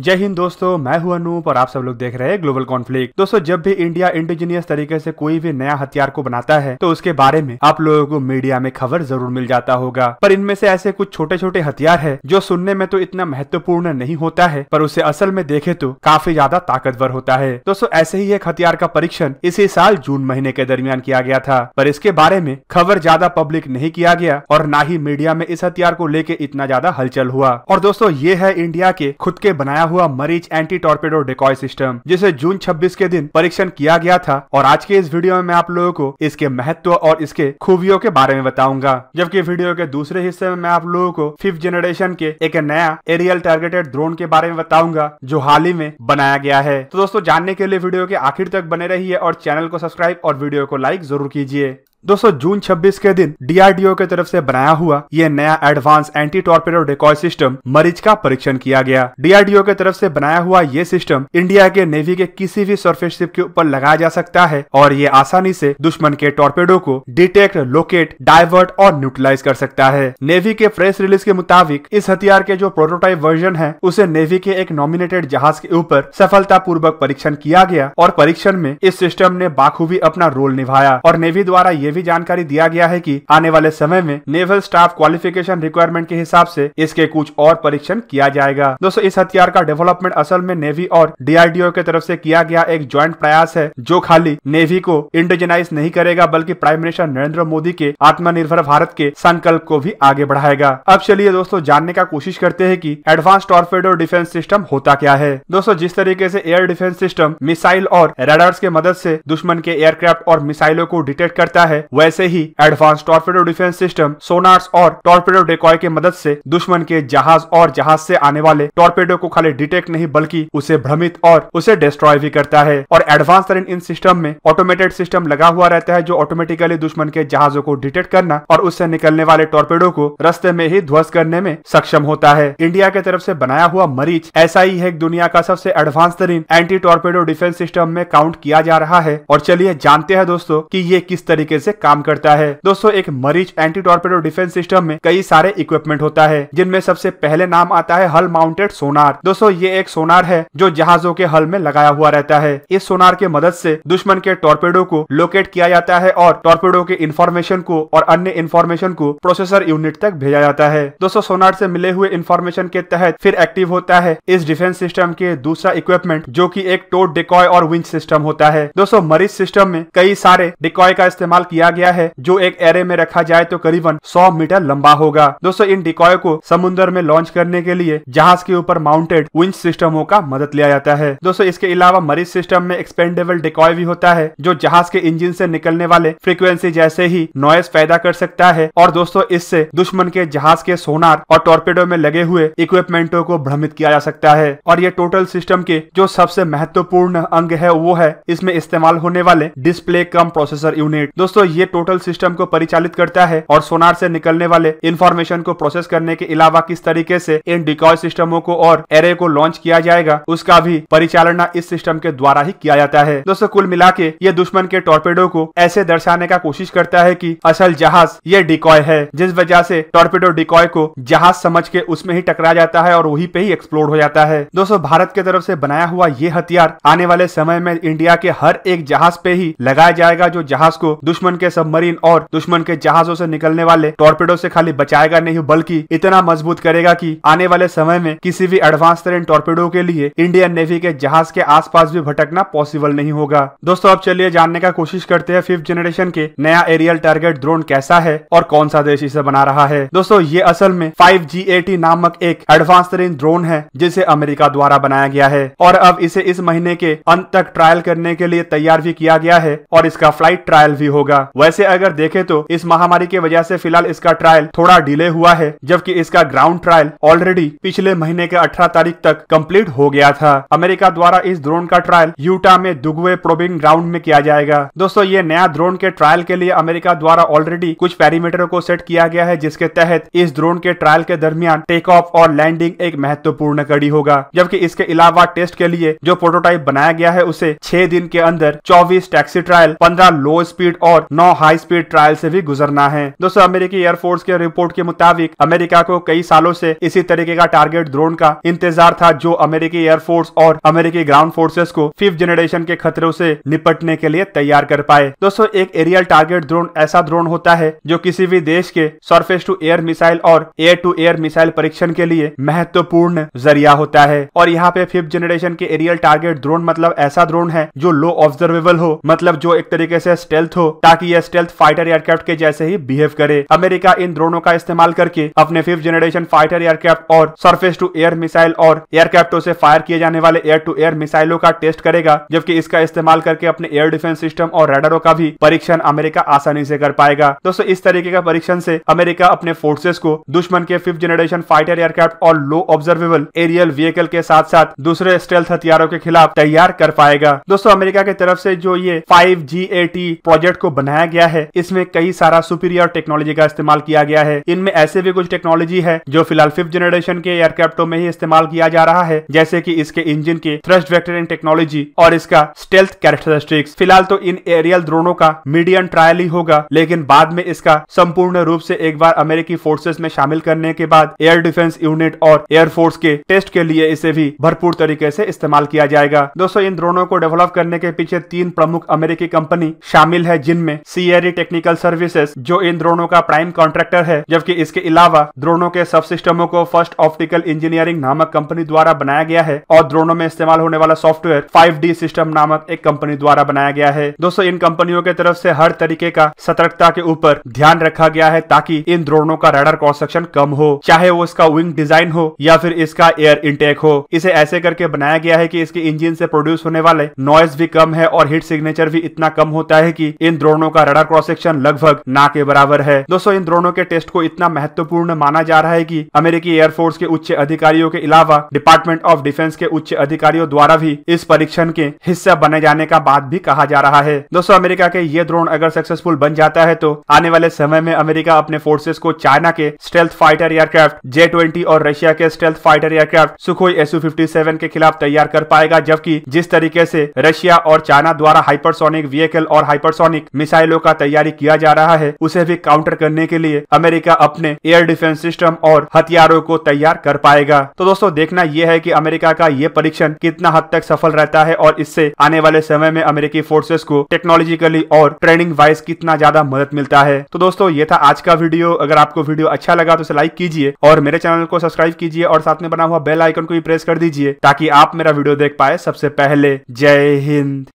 जय हिंद दोस्तों मैं हूं अनूप और आप सब लोग देख रहे हैं ग्लोबल कॉन्फ्लिक्ट दोस्तों जब भी इंडिया इंडिजिनियस तरीके से कोई भी नया हथियार को बनाता है तो उसके बारे में आप लोगों को मीडिया में खबर जरूर मिल जाता होगा पर इनमें से ऐसे कुछ छोटे छोटे हथियार है जो सुनने में तो इतना महत्वपूर्ण नहीं होता है पर उसे असल में देखे तो काफी ज्यादा ताकतवर होता है दोस्तों ऐसे ही एक हथियार का परीक्षण इसी साल जून महीने के दरमियान किया गया था पर इसके बारे में खबर ज्यादा पब्लिक नहीं किया गया और न ही मीडिया में इस हथियार को लेके इतना ज्यादा हलचल हुआ और दोस्तों ये है इंडिया के खुद के बनाया हुआ मरीज एंटी टॉर्पेडो डिकॉय सिस्टम जिसे जून 26 के दिन परीक्षण किया गया था और आज के इस वीडियो में मैं आप लोगों को इसके महत्व और इसके खूबियों के बारे में बताऊंगा जबकि वीडियो के दूसरे हिस्से में मैं आप लोगों को फिफ्थ जनरेशन के एक नया एरियल टारगेटेड ड्रोन के बारे में बताऊंगा जो हाल ही में बनाया गया है तो दोस्तों जानने के लिए वीडियो के आखिर तक बने रही और चैनल को सब्सक्राइब और वीडियो को लाइक जरूर कीजिए दोस्तों जून 26 के दिन डीआरडीओ की तरफ से बनाया हुआ ये नया advance anti torpedo decoy system मरीज का परीक्षण किया गया डीआरडीओ की तरफ से बनाया हुआ ये सिस्टम इंडिया के नेवी के किसी भी सर्फेस शिप के ऊपर लगाया जा सकता है और ये आसानी से दुश्मन के टॉर्पेडो को डिटेक्ट लोकेट डाइवर्ट और न्यूट्रलाइज कर सकता है नेवी के प्रेस रिलीज के मुताबिक इस हथियार के जो प्रोटोटाइप वर्जन है उसे नेवी के एक नॉमिनेटेड जहाज के ऊपर सफलतापूर्वक परीक्षण किया गया और परीक्षण में इस सिस्टम ने बाखूबी अपना रोल निभाया और नेवी द्वारा ये भी जानकारी दिया गया है कि आने वाले समय में नेवल स्टाफ क्वालिफिकेशन रिक्वायरमेंट के हिसाब से इसके कुछ और परीक्षण किया जाएगा दोस्तों इस हथियार का डेवलपमेंट असल में नेवी और डीआरडीओ की तरफ से किया गया एक ज्वाइंट प्रयास है जो खाली नेवी को इंडिजनाइज नहीं करेगा बल्कि प्राइम मिनिस्टर नरेंद्र मोदी के आत्मनिर्भर भारत के संकल्प को भी आगे बढ़ाएगा अब चलिए दोस्तों जानने का कोशिश करते हैं कि एडवांस टॉर्फेडो डिफेंस सिस्टम होता क्या है दोस्तों जिस तरीके से एयर डिफेंस सिस्टम मिसाइल और रेडार्स के मदद से दुश्मन के एयरक्राफ्ट और मिसाइलों को डिटेक्ट करता है वैसे ही advance torpedo defence system sonars और टॉर्पेडो डेकॉय के मदद से दुश्मन के जहाज और जहाज से आने वाले टॉर्पेडो को खाली डिटेक्ट नहीं बल्कि उसे भ्रमित और उसे डिस्ट्रॉय भी करता है और एडवांस तरह इन सिस्टम में ऑटोमेटेड सिस्टम लगा हुआ रहता है जो ऑटोमेटिकली दुश्मन के जहाजों को डिटेक्ट करना और उससे निकलने वाले टॉर्पेडो को रस्ते में ही ध्वस्त करने में सक्षम होता है इंडिया के तरफ ऐसी बनाया हुआ मरीज ऐसा ही है दुनिया का सबसे एडवांस तरीन एंटी टॉर्पेडो डिफेंस सिस्टम में काउंट किया जा रहा है और चलिए जानते हैं दोस्तों कि ये किस तरीके से काम करता है दोस्तों एक मरीज एंटी टॉर्पेडो डिफेंस सिस्टम में कई सारे इक्विपमेंट होता है जिनमें सबसे पहले नाम आता है हल माउंटेड सोनार दोस्तों ये एक सोनार है जो जहाजों के हल में लगाया हुआ रहता है इस सोनार के मदद से दुश्मन के टॉर्पेडो को लोकेट किया जाता है और टॉर्पेडो के इन्फॉर्मेशन को और अन्य इन्फॉर्मेशन को प्रोसेसर यूनिट तक भेजा जाता है दोस्तों सोनार से मिले हुए इन्फॉर्मेशन के तहत फिर एक्टिव होता है इस डिफेंस सिस्टम के दूसरा इक्विपमेंट जो की एक टोट डिकॉय और विंच सिस्टम होता है दोस्तों मरीज सिस्टम में कई सारे डिकॉय का इस्तेमाल किया किया गया है जो एक एरे में रखा जाए तो करीबन सौ मीटर लंबा होगा दोस्तों इन डिकॉय को समुद्र में लॉन्च करने के लिए जहाज के ऊपर माउंटेड विंच सिस्टमों का मदद लिया जाता है दोस्तों इसके अलावा मरीज सिस्टम में एक्सपेंडेबल डिकॉय भी होता है जो जहाज के इंजिन ऐसी निकलने वाले फ्रिक्वेंसी जैसे ही नॉइस पैदा कर सकता है और दोस्तों इससे दुश्मन के जहाज के सोनार और टॉर्पेडो में लगे हुए इक्विपमेंटो को भ्रमित किया जा सकता है और ये टोटल सिस्टम के जो सबसे महत्वपूर्ण अंग है वो है इसमें इस्तेमाल होने वाले डिस्प्ले कम प्रोसेसर यूनिट दोस्तों दोस्तों ये टोटल सिस्टम को परिचालित करता है और सोनार से निकलने वाले इन्फॉर्मेशन को प्रोसेस करने के अलावा किस तरीके से इन डिकॉय सिस्टमों को और एरे को लॉन्च किया जाएगा उसका भी परिचालना इस सिस्टम के द्वारा ही किया जाता है दोस्तों कुल मिला के ये दुश्मन के टॉर्पेडो को ऐसे दर्शाने का कोशिश करता है की असल जहाज ये डिकॉय है जिस वजह से टॉर्पेडो डिकॉय को जहाज समझ के उसमें ही टकरा जाता है और वही पे ही एक्सप्लोर हो जाता है दोस्तों भारत की तरफ ऐसी बनाया हुआ ये हथियार आने वाले समय में इंडिया के हर एक जहाज पे ही लगाया जाएगा जो जहाज को दुश्मन दुश्मन के सबमरीन और दुश्मन के जहाजों से निकलने वाले टॉर्पेडो से खाली बचाएगा नहीं बल्कि इतना मजबूत करेगा कि आने वाले समय में किसी भी एडवांस तरीन टॉर्पेडो के लिए इंडियन नेवी के जहाज के आसपास भी भटकना पॉसिबल नहीं होगा दोस्तों अब चलिए जानने का कोशिश करते हैं फिफ्थ जनरेशन के नया एरियल टारगेट ड्रोन कैसा है और कौन सा देश इसे बना रहा है दोस्तों ये असल में फाइव नामक एक एडवांस तरीन ड्रोन है जिसे अमेरिका द्वारा बनाया गया है और अब इसे इस महीने के अंत तक ट्रायल करने के लिए तैयार भी किया गया है और इसका फ्लाइट ट्रायल भी होगा था वैसे अगर देखे तो इस महामारी की वजह से फिलहाल इसका ट्रायल थोड़ा डिले हुआ है जबकि इसका ग्राउंड ट्रायल ऑलरेडी पिछले महीने के 18 तारीख तक कंप्लीट हो गया था अमेरिका द्वारा इस ड्रोन का ट्रायल यूटा में दुगवे प्रोबिंग ग्राउंड में किया जाएगा दोस्तों ये नया ड्रोन के ट्रायल के लिए अमेरिका द्वारा ऑलरेडी कुछ पैरामीटर को सेट किया गया है जिसके तहत इस ड्रोन के ट्रायल के दरमियान टेक ऑफ और लैंडिंग एक महत्वपूर्ण कड़ी होगा जबकि इसके अलावा टेस्ट के लिए जो प्रोटोटाइप बनाया गया है उसे छह दिन के अंदर चौबीस टैक्सी ट्रायल पंद्रह लो स्पीड और नौ हाई स्पीड ट्रायल से भी गुजरना है दोस्तों अमेरिकी एयरफोर्स के रिपोर्ट के मुताबिक अमेरिका को कई सालों से इसी तरीके का टारगेट ड्रोन का इंतजार था जो अमेरिकी एयरफोर्स और अमेरिकी ग्राउंड फोर्सेस को फिफ्थ जनरेशन के खतरों से निपटने के लिए तैयार कर पाए दोस्तों एक एरियल टारगेट ड्रोन ऐसा ड्रोन होता है जो किसी भी देश के सरफेस टू एयर मिसाइल और एयर टू एयर मिसाइल परीक्षण के लिए महत्वपूर्ण जरिया होता है और यहाँ पे फिफ्थ जनरेशन के एरियल टारगेट ड्रोन मतलब ऐसा ड्रोन है जो लो ऑब्जर्वेबल हो मतलब जो एक तरीके से स्टेल्थ हो ताकि ताकि ये स्टेल्थ फाइटर एयरक्राफ्ट के जैसे ही बिहेव करे अमेरिका इन ड्रोनों का इस्तेमाल करके अपने फिफ्थ जनरेशन फाइटर एयरक्राफ्ट और सरफेस टू एयर मिसाइल और एयरक्राफ्टों से फायर किए जाने वाले एयर टू एयर मिसाइलों का टेस्ट करेगा जबकि इसका इस्तेमाल करके अपने एयर डिफेंस सिस्टम और रेडरों का भी परीक्षण अमेरिका आसानी से कर पाएगा दोस्तों इस तरीके का परीक्षण से अमेरिका अपने फोर्सेस को दुश्मन के फिफ्थ जनरेशन फाइटर एयरक्राफ्ट और लो ऑब्जर्वेबल एरियल व्हीकल के साथ साथ दूसरे स्टेल्थ हथियारों के खिलाफ तैयार कर पाएगा दोस्तों अमेरिका की तरफ से जो ये फाइव जी प्रोजेक्ट को बनाया बनाया गया है इसमें कई सारा सुपीरियर टेक्नोलॉजी का इस्तेमाल किया गया है इनमें ऐसे भी कुछ टेक्नोलॉजी है जो फिलहाल फिफ्थ जनरेशन के एयरक्राफ्टों में ही इस्तेमाल किया जा रहा है जैसे की इसके इंजिन के थ्रस्ट वेक्टरिंग टेक्नोलॉजी और इसका स्टेल्थ कैरेक्टरिस्टिक्स फिलहाल तो इन एरियल ड्रोनों का मीडियम ट्रायल ही होगा लेकिन बाद में इसका संपूर्ण रूप से एक बार अमेरिकी फोर्सेस में शामिल करने के बाद एयर डिफेंस यूनिट और एयरफोर्स के टेस्ट के लिए इसे भी भरपूर तरीके से इस्तेमाल किया जाएगा दोस्तों इन ड्रोनों को डेवलप करने के पीछे तीन प्रमुख अमेरिकी कंपनी शामिल है जिनमें सीएरई टेक्निकल सर्विसेज जो इन द्रोणों का प्राइम कॉन्ट्रैक्टर है जबकि इसके अलावा द्रोणों के सब सिस्टमों को फर्स्ट ऑप्टिकल इंजीनियरिंग नामक कंपनी द्वारा बनाया गया है और द्रोणों में इस्तेमाल होने वाला सॉफ्टवेयर फाइव सिस्टम नामक एक कंपनी द्वारा बनाया गया है दोस्तों इन कंपनियों की तरफ ऐसी हर तरीके का सतर्कता के ऊपर ध्यान रखा गया है ताकि इन द्रोणों का रडर कॉन्स्ट्रक्शन कम हो चाहे वो इसका विंग डिजाइन हो या फिर इसका एयर इंटेक हो इसे ऐसे करके बनाया गया है कि इसके इंजन से प्रोड्यूस होने वाले नॉइज भी कम है और हीट सिग्नेचर भी इतना कम होता है कि इन द्रोणों का रडार क्रॉस सेक्शन लगभग ना के बराबर है दोस्तों इन ड्रोनों के टेस्ट को इतना महत्वपूर्ण माना जा रहा है की अमेरिकी एयरफोर्स के उच्च अधिकारियों के अलावा डिपार्टमेंट ऑफ डिफेंस के उच्च अधिकारियों द्वारा भी इस परीक्षण के हिस्सा बने जाने का बात भी कहा जा रहा है दोस्तों अमेरिका के ये ड्रोन अगर सक्सेसफुल बन जाता है तो आने वाले समय में अमेरिका अपने फोर्सेस को चाइना के stealth fighter aircraft J twenty और रशिया के stealth fighter aircraft Sukhoi SU fifty seven के खिलाफ तैयार कर पाएगा जबकि जिस तरीके से रशिया और चाइना द्वारा हाइपरसोनिक व्हीकल और हाइपरसोनिक मिसाइल मिसाइलों का तैयारी किया जा रहा है उसे भी काउंटर करने के लिए अमेरिका अपने एयर डिफेंस सिस्टम और हथियारों को तैयार कर पाएगा तो दोस्तों देखना यह है कि अमेरिका का ये परीक्षण कितना हद तक सफल रहता है और इससे आने वाले समय में अमेरिकी फोर्सेस को टेक्नोलॉजिकली और ट्रेनिंग वाइज कितना ज्यादा मदद मिलता है तो दोस्तों ये था आज का वीडियो अगर आपको वीडियो अच्छा लगा तो उसे लाइक कीजिए और मेरे चैनल को सब्सक्राइब कीजिए और साथ में बना हुआ बेल आइकन को भी प्रेस कर दीजिए ताकि आप मेरा वीडियो देख पाए सबसे पहले जय हिंद